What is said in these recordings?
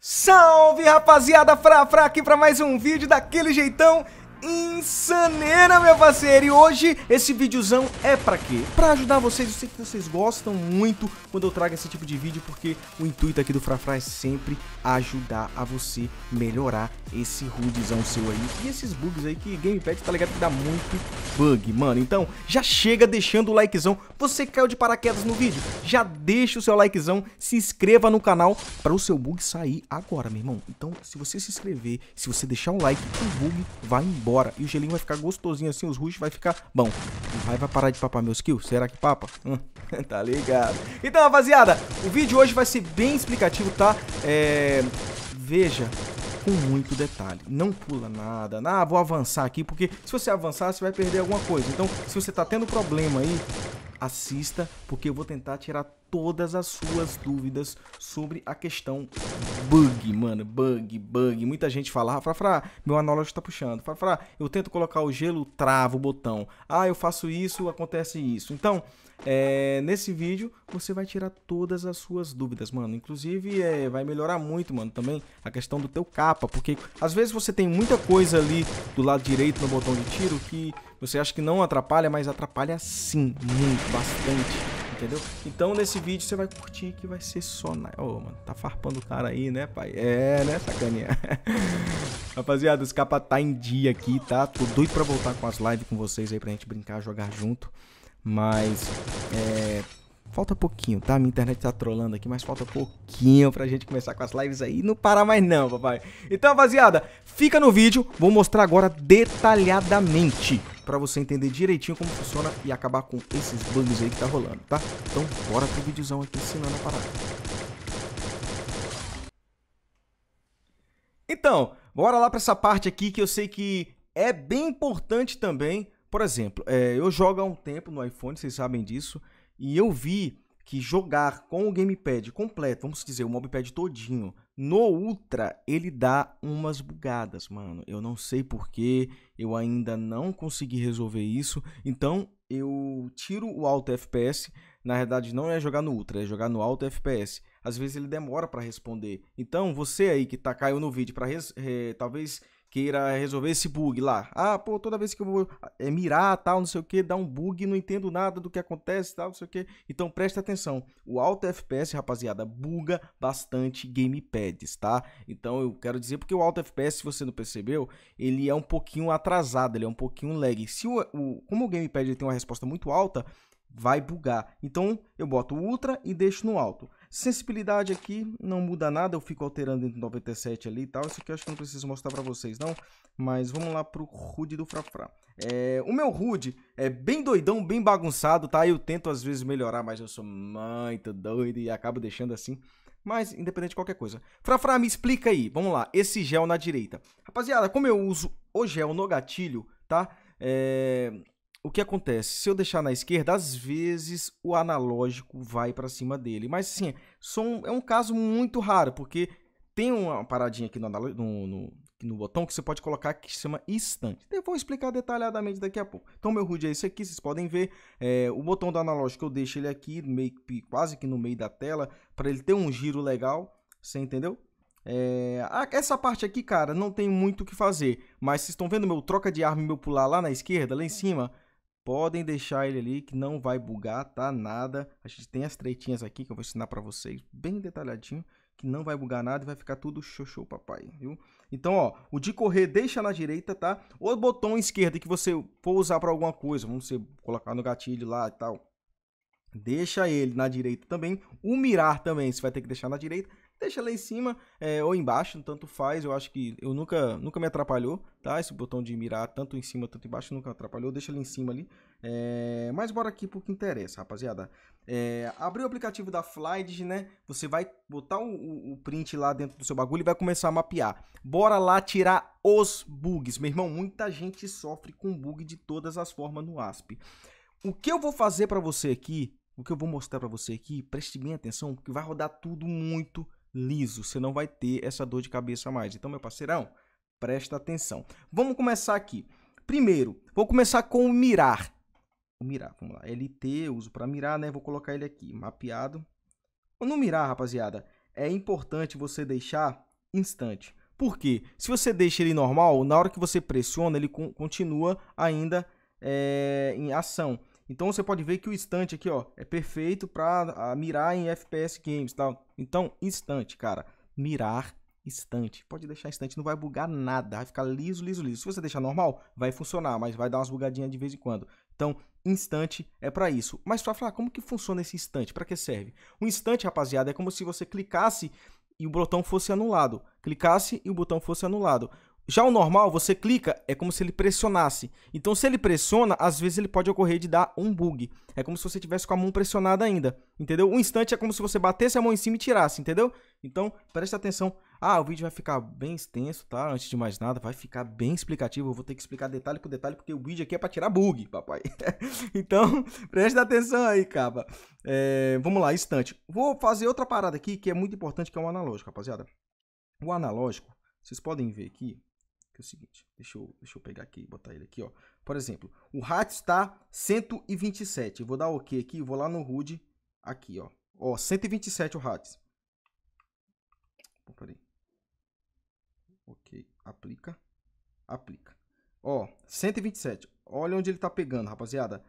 Salve rapaziada, Fra aqui para mais um vídeo daquele jeitão insaneira, meu parceiro! E hoje esse videozão é pra quê? Pra ajudar vocês, eu sei que vocês gostam muito quando eu trago esse tipo de vídeo, porque o intuito aqui do Frafra é sempre ajudar a você melhorar esse rudezão seu aí. E esses bugs aí que Gamepad tá ligado que dá muito bug, mano. Então, já chega deixando o likezão. Você caiu de paraquedas no vídeo, já deixa o seu likezão, se inscreva no canal para o seu bug sair agora, meu irmão. Então, se você se inscrever, se você deixar um like, o bug vai embora embora. E o gelinho vai ficar gostosinho assim, os rush vai ficar bom. O vai parar de papar meus kills? Será que papa? Hum, tá ligado. Então, rapaziada, o vídeo hoje vai ser bem explicativo, tá? É... Veja com muito detalhe. Não pula nada. Ah, vou avançar aqui, porque se você avançar, você vai perder alguma coisa. Então, se você tá tendo problema aí, assista, porque eu vou tentar tirar todas as suas dúvidas sobre a questão bug, mano, bug, bug. Muita gente fala, ah, meu analógico tá puxando. Frafra, eu tento colocar o gelo, trava o botão. Ah, eu faço isso, acontece isso. Então, é, nesse vídeo você vai tirar todas as suas dúvidas, mano. Inclusive, é, vai melhorar muito, mano, também a questão do teu capa, porque às vezes você tem muita coisa ali do lado direito no botão de tiro que você acha que não atrapalha, mas atrapalha sim, muito, bastante entendeu? Então nesse vídeo você vai curtir que vai ser só... Ô, na... oh, mano, tá farpando o cara aí, né, pai? É, né, sacaninha? Rapaziada, esse capa tá em dia aqui, tá? Tô doido pra voltar com as lives com vocês aí pra gente brincar, jogar junto. Mas, é... Falta pouquinho, tá? Minha internet tá trolando aqui, mas falta pouquinho pra gente começar com as lives aí. Não para mais não, papai. Então, rapaziada, fica no vídeo. Vou mostrar agora detalhadamente para você entender direitinho como funciona e acabar com esses bugs aí que tá rolando, tá? Então bora pro videozão aqui ensinando a parada. Então, bora lá para essa parte aqui que eu sei que é bem importante também. Por exemplo, é, eu jogo há um tempo no iPhone, vocês sabem disso, e eu vi que jogar com o gamepad completo, vamos dizer, o mobpad todinho, no Ultra, ele dá umas bugadas, mano. Eu não sei porquê, eu ainda não consegui resolver isso, então eu tiro o alto FPS. Na verdade, não é jogar no ultra, é jogar no alto FPS. Às vezes ele demora para responder. Então, você aí que tá caiu no vídeo para é, eh, talvez queira resolver esse bug lá. Ah, pô, toda vez que eu vou é, mirar, tal, não sei o que, dá um bug, não entendo nada do que acontece, tal, não sei o que. Então preste atenção. O alto FPS, rapaziada, buga bastante gamepads, tá? Então eu quero dizer porque o alto FPS, se você não percebeu, ele é um pouquinho atrasado, ele é um pouquinho lag. Se o, o como o gamepad tem uma resposta muito alta, vai bugar. Então eu boto ultra e deixo no alto. Sensibilidade aqui não muda nada, eu fico alterando entre 97 ali e tal. Isso aqui eu acho que não preciso mostrar para vocês, não. Mas vamos lá pro HUD do Frafra. É, o meu HUD é bem doidão, bem bagunçado, tá? Eu tento às vezes melhorar, mas eu sou muito doido e acabo deixando assim. Mas, independente de qualquer coisa. Frafra, me explica aí. Vamos lá. Esse gel na direita. Rapaziada, como eu uso o gel no gatilho, tá? É, o que acontece? Se eu deixar na esquerda, às vezes o analógico vai para cima dele. Mas assim, é um caso muito raro, porque tem uma paradinha aqui no, no, no, no botão que você pode colocar que chama instante. Eu vou explicar detalhadamente daqui a pouco. Então meu HUD é esse aqui, vocês podem ver. É, o botão do analógico eu deixo ele aqui, meio, quase que no meio da tela, para ele ter um giro legal. Você entendeu? É, essa parte aqui, cara, não tem muito o que fazer. Mas vocês estão vendo meu troca de arma e meu pular lá na esquerda, lá em hum. cima? Podem deixar ele ali que não vai bugar, tá? Nada. A gente tem as tretinhas aqui que eu vou ensinar para vocês bem detalhadinho, que não vai bugar nada e vai ficar tudo xoxô, papai, viu? Então, ó, o de correr deixa na direita, tá? O botão esquerdo que você for usar para alguma coisa, vamos ser, colocar no gatilho lá e tal, deixa ele na direita também. O mirar também, você vai ter que deixar na direita deixa lá em cima é, ou embaixo, tanto faz. Eu acho que eu nunca, nunca me atrapalhou, tá? Esse botão de mirar tanto em cima, tanto embaixo, nunca atrapalhou. Deixa lá em cima ali. É, mas bora aqui pro que interessa, rapaziada. É, o aplicativo da Flight, né? Você vai botar o, o print lá dentro do seu bagulho e vai começar a mapear. Bora lá tirar os bugs. Meu irmão, muita gente sofre com bug de todas as formas no ASP. O que eu vou fazer para você aqui, o que eu vou mostrar para você aqui, preste bem atenção, porque vai rodar tudo muito liso, você não vai ter essa dor de cabeça mais. Então, meu parceirão, presta atenção. Vamos começar aqui. Primeiro, vou começar com o mirar. O mirar, vamos lá. LT, eu uso para mirar, né? Vou colocar ele aqui, mapeado. No mirar, rapaziada, é importante você deixar instante. Por quê? Se você deixa ele normal, na hora que você pressiona, ele continua ainda é, em ação. Então você pode ver que o instante aqui, ó, é perfeito para mirar em FPS games, tal. Então, instante, cara, mirar instante. Pode deixar instante, não vai bugar nada, vai ficar liso, liso, liso. Se você deixar normal, vai funcionar, mas vai dar umas bugadinhas de vez em quando. Então, instante é para isso. Mas para falar, como que funciona esse instante? Para que serve? O instante, rapaziada, é como se você clicasse e o botão fosse anulado. Clicasse e o botão fosse anulado. Já o normal, você clica, é como se ele pressionasse. Então, se ele pressiona, às vezes ele pode ocorrer de dar um bug. É como se você tivesse com a mão pressionada ainda, entendeu? Um instante é como se você batesse a mão em cima e tirasse, entendeu? Então, preste atenção. Ah, o vídeo vai ficar bem extenso, tá? Antes de mais nada, vai ficar bem explicativo. Eu vou ter que explicar detalhe por detalhe, porque o vídeo aqui é pra tirar bug, papai. então, preste atenção aí, capa. É, vamos lá, instante. Vou fazer outra parada aqui, que é muito importante, que é o analógico, rapaziada. O analógico, vocês podem ver aqui, que é o seguinte, deixa eu, deixa eu pegar aqui e botar ele aqui, ó. Por exemplo, o RAT está 127. Eu vou dar OK aqui, vou lá no RUD, aqui, ó. Ó, 127 o RAT. Opa, aí. Ok, aplica, aplica. Ó, 127. Olha onde ele tá pegando, rapaziada.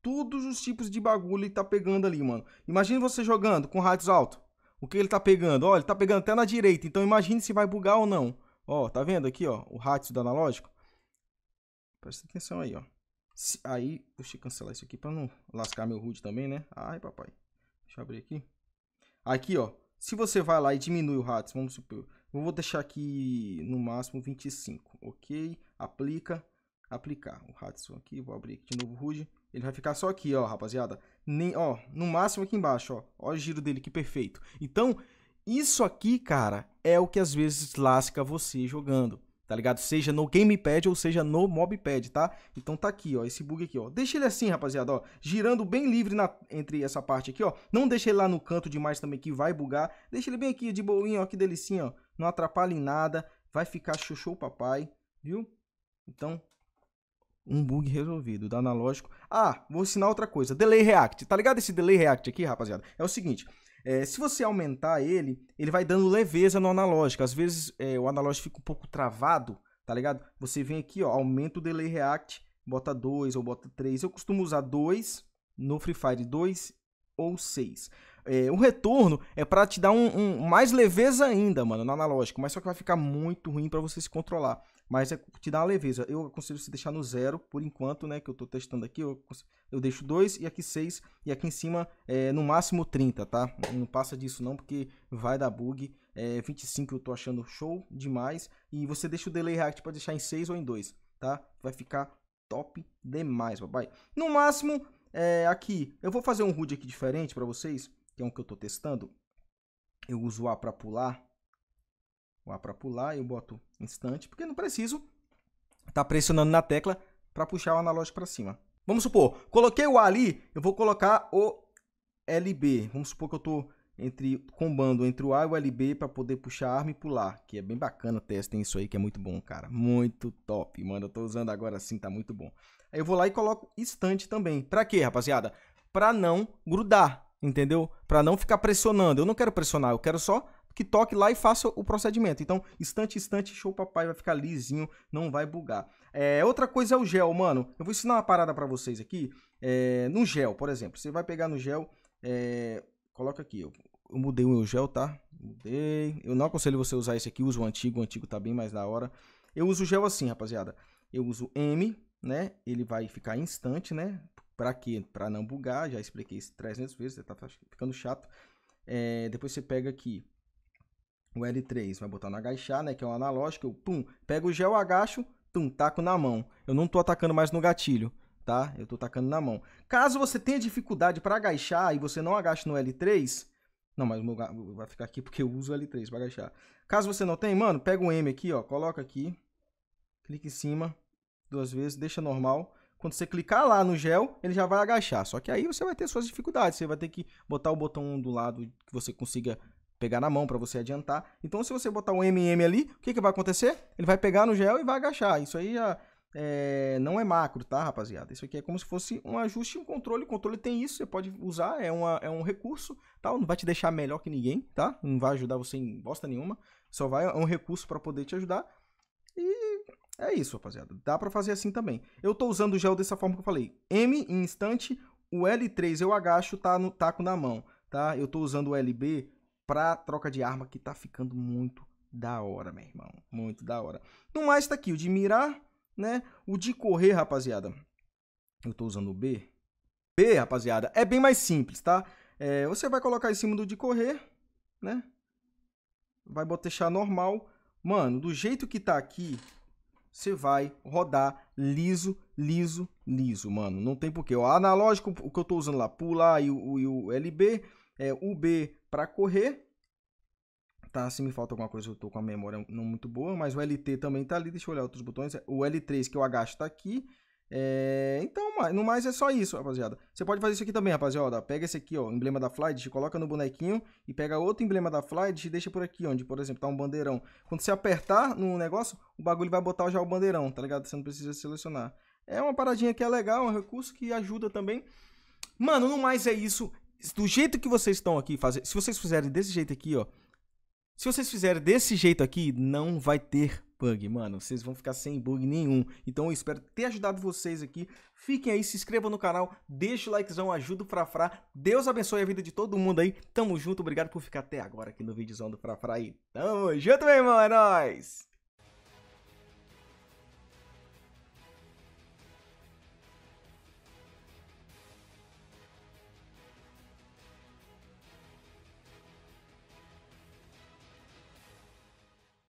Todos os tipos de bagulho ele tá pegando ali, mano. Imagina você jogando com radios alto. O que ele tá pegando? Ó, ele tá pegando até na direita. Então imagine se vai bugar ou não. Ó, tá vendo aqui, ó, o ratio do analógico? Presta atenção aí, ó. Se, aí, deixa eu cancelar isso aqui para não lascar meu HUD também, né? Ai, papai. Deixa eu abrir aqui. Aqui, ó. Se você vai lá e diminui o ratio, vamos supor. Eu vou deixar aqui no máximo 25, ok? Aplica, aplicar o ratio aqui. Vou abrir aqui de novo o HUD. Ele vai ficar só aqui, ó, rapaziada. Nem, ó, no máximo aqui embaixo, ó. Ó o giro dele, que perfeito. Então, isso aqui, cara, é o que às vezes lasca você jogando, tá ligado? Seja no gamepad ou seja no mobpad, tá? Então tá aqui, ó, esse bug aqui, ó. Deixa ele assim, rapaziada, ó, girando bem livre na, entre essa parte aqui, ó. Não deixa ele lá no canto demais também que vai bugar. Deixa ele bem aqui de boinha, ó, que delicinha, ó. Não atrapalha em nada, vai ficar chuchu papai, viu? Então, um bug resolvido, da analógico. Ah, vou ensinar outra coisa, delay react, tá ligado esse delay react aqui, rapaziada? É o seguinte, é, se você aumentar ele, ele vai dando leveza no analógico. Às vezes é, o analógico fica um pouco travado, tá ligado? Você vem aqui, ó, aumenta o delay react, bota 2 ou bota 3. Eu costumo usar 2 no Free Fire, 2 ou 6. É, o retorno é para te dar um, um, mais leveza ainda, mano, no analógico. Mas só que vai ficar muito ruim para você se controlar. Mas é te dar uma leveza. Eu aconselho você deixar no zero, por enquanto, né? Que eu tô testando aqui. Eu, eu deixo 2 e aqui 6. E aqui em cima, é, no máximo 30, tá? Não passa disso não, porque vai dar bug. É, 25 eu tô achando show demais. E você deixa o delay react para deixar em 6 ou em 2, tá? Vai ficar top demais, papai. No máximo, é, aqui, eu vou fazer um HUD aqui diferente para vocês que é um que eu estou testando, eu uso o A para pular, o A para pular, eu boto instante, porque não preciso estar tá pressionando na tecla para puxar o analógico para cima. Vamos supor, coloquei o A ali, eu vou colocar o LB. Vamos supor que eu estou entre combando entre o A e o LB para poder puxar a arma e pular, que é bem bacana, testem isso aí que é muito bom, cara. Muito top, mano. Eu estou usando agora sim, tá muito bom. Aí eu vou lá e coloco instante também. Para quê, rapaziada? Para não grudar entendeu? Para não ficar pressionando. Eu não quero pressionar, eu quero só que toque lá e faça o procedimento. Então, instante, instante, show papai, vai ficar lisinho, não vai bugar. É, outra coisa é o gel, mano. Eu vou ensinar uma parada para vocês aqui. É, no gel, por exemplo, você vai pegar no gel, é, coloca aqui, eu, eu mudei o meu gel, tá? Mudei. Eu não aconselho você usar esse aqui, usa o antigo, o antigo tá bem mais da hora. Eu uso o gel assim, rapaziada. Eu uso M, né? Ele vai ficar instante, né? Para quê? Para não bugar, já expliquei isso 300 vezes, tá ficando chato. É, depois você pega aqui o L3, vai botar no agachar, né, que é um analógico, eu, pum, pego o gel, agacho, pum, taco na mão. Eu não tô atacando mais no gatilho, tá? Eu tô tacando na mão. Caso você tenha dificuldade para agachar e você não agache no L3, não, mas vai ficar aqui porque eu uso o L3 para agachar. Caso você não tenha, mano, pega o um M aqui, ó, coloca aqui, clica em cima duas vezes, deixa normal. Quando você clicar lá no gel, ele já vai agachar. Só que aí você vai ter suas dificuldades. Você vai ter que botar o botão do lado que você consiga pegar na mão para você adiantar. Então, se você botar um MM ali, o que, que vai acontecer? Ele vai pegar no gel e vai agachar. Isso aí já é, não é macro, tá, rapaziada? Isso aqui é como se fosse um ajuste, um controle. O controle tem isso, você pode usar, é, uma, é um recurso, tal. Tá? Não vai te deixar melhor que ninguém, tá? Não vai ajudar você em bosta nenhuma. Só vai, é um recurso para poder te ajudar. E é isso, rapaziada. Dá para fazer assim também. Eu tô usando o gel dessa forma que eu falei. M em instante, o L3 eu agacho, tá no taco na mão, tá? Eu tô usando o LB pra troca de arma que tá ficando muito da hora, meu irmão. Muito da hora. No mais tá aqui o de mirar, né? O de correr, rapaziada. Eu tô usando o B. B, rapaziada, é bem mais simples, tá? É, você vai colocar em cima do de correr, né? Vai botar normal. Mano, do jeito que tá aqui, você vai rodar liso, liso, liso, mano. Não tem porquê. O analógico, o que eu estou usando lá, pular e o, e o LB, é o B para correr, tá? Se me falta alguma coisa, eu tô com a memória não muito boa, mas o LT também tá ali, deixa eu olhar outros botões. É, o L3 que eu é agacho tá aqui, é, então, no mais é só isso, rapaziada. Você pode fazer isso aqui também, rapaziada. Pega esse aqui, ó, emblema da Flight, coloca no bonequinho e pega outro emblema da Flight e deixa por aqui, onde, por exemplo, tá um bandeirão. Quando você apertar no negócio, o bagulho vai botar já o bandeirão, tá ligado? Você não precisa selecionar. É uma paradinha que é legal, é um recurso que ajuda também. Mano, no mais é isso. Do jeito que vocês estão aqui fazer, se vocês fizerem desse jeito aqui, ó, se vocês fizerem desse jeito aqui, não vai ter bug, mano. Vocês vão ficar sem bug nenhum. Então eu espero ter ajudado vocês aqui. Fiquem aí, se inscrevam no canal, deixa o likezão, ajuda o Frafrá. Deus abençoe a vida de todo mundo aí. Tamo junto, obrigado por ficar até agora aqui no videozão do fra aí. Tamo junto, meu irmão, é nóis!